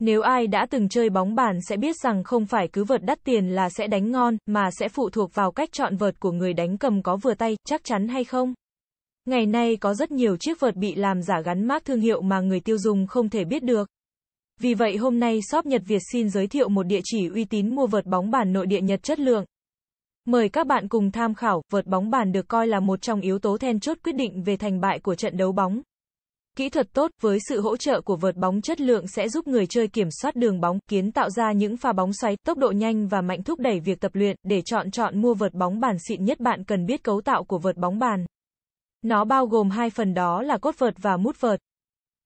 Nếu ai đã từng chơi bóng bàn sẽ biết rằng không phải cứ vợt đắt tiền là sẽ đánh ngon, mà sẽ phụ thuộc vào cách chọn vợt của người đánh cầm có vừa tay, chắc chắn hay không. Ngày nay có rất nhiều chiếc vợt bị làm giả gắn mác thương hiệu mà người tiêu dùng không thể biết được. Vì vậy hôm nay shop Nhật Việt xin giới thiệu một địa chỉ uy tín mua vợt bóng bàn nội địa Nhật chất lượng. Mời các bạn cùng tham khảo, vợt bóng bàn được coi là một trong yếu tố then chốt quyết định về thành bại của trận đấu bóng. Kỹ thuật tốt với sự hỗ trợ của vợt bóng chất lượng sẽ giúp người chơi kiểm soát đường bóng, kiến tạo ra những pha bóng xoáy, tốc độ nhanh và mạnh thúc đẩy việc tập luyện. Để chọn chọn mua vợt bóng bàn xịn nhất bạn cần biết cấu tạo của vợt bóng bàn. Nó bao gồm hai phần đó là cốt vợt và mút vợt.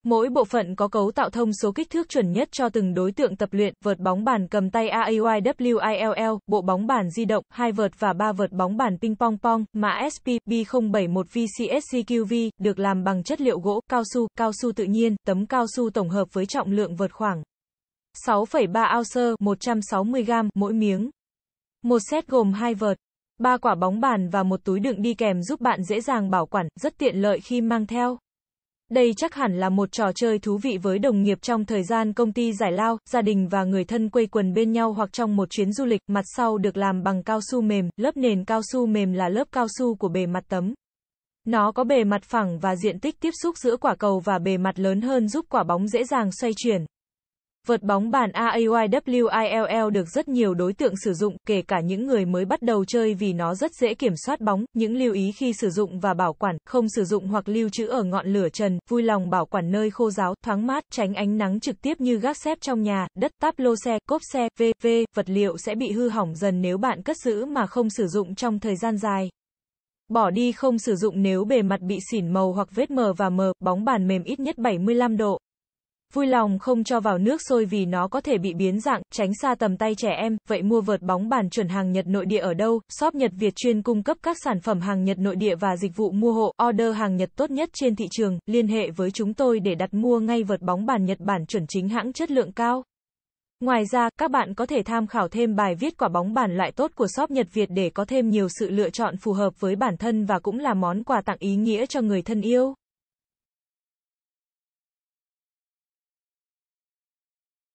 Mỗi bộ phận có cấu tạo thông số kích thước chuẩn nhất cho từng đối tượng tập luyện, vợt bóng bàn cầm tay AAYWILL, bộ bóng bàn di động, hai vợt và ba vợt bóng bàn ping pong pong, mã spb 071 vcscqv được làm bằng chất liệu gỗ, cao su, cao su tự nhiên, tấm cao su tổng hợp với trọng lượng vợt khoảng 6,3 ounce, 160 g mỗi miếng. Một set gồm hai vợt, ba quả bóng bàn và một túi đựng đi kèm giúp bạn dễ dàng bảo quản, rất tiện lợi khi mang theo. Đây chắc hẳn là một trò chơi thú vị với đồng nghiệp trong thời gian công ty giải lao, gia đình và người thân quây quần bên nhau hoặc trong một chuyến du lịch, mặt sau được làm bằng cao su mềm, lớp nền cao su mềm là lớp cao su của bề mặt tấm. Nó có bề mặt phẳng và diện tích tiếp xúc giữa quả cầu và bề mặt lớn hơn giúp quả bóng dễ dàng xoay chuyển. Vợt bóng bàn AAYWILL được rất nhiều đối tượng sử dụng, kể cả những người mới bắt đầu chơi vì nó rất dễ kiểm soát bóng, những lưu ý khi sử dụng và bảo quản, không sử dụng hoặc lưu trữ ở ngọn lửa trần, vui lòng bảo quản nơi khô ráo, thoáng mát, tránh ánh nắng trực tiếp như gác xếp trong nhà, đất, táp lô xe, cốp xe, v.v. Vật liệu sẽ bị hư hỏng dần nếu bạn cất giữ mà không sử dụng trong thời gian dài. Bỏ đi không sử dụng nếu bề mặt bị xỉn màu hoặc vết mờ và mờ, bóng bàn mềm ít nhất 75 độ. Vui lòng không cho vào nước sôi vì nó có thể bị biến dạng, tránh xa tầm tay trẻ em. Vậy mua vợt bóng bàn chuẩn hàng Nhật nội địa ở đâu? Shop Nhật Việt chuyên cung cấp các sản phẩm hàng Nhật nội địa và dịch vụ mua hộ, order hàng Nhật tốt nhất trên thị trường. Liên hệ với chúng tôi để đặt mua ngay vợt bóng bàn Nhật Bản chuẩn chính hãng chất lượng cao. Ngoài ra, các bạn có thể tham khảo thêm bài viết quả bóng bàn loại tốt của shop Nhật Việt để có thêm nhiều sự lựa chọn phù hợp với bản thân và cũng là món quà tặng ý nghĩa cho người thân yêu.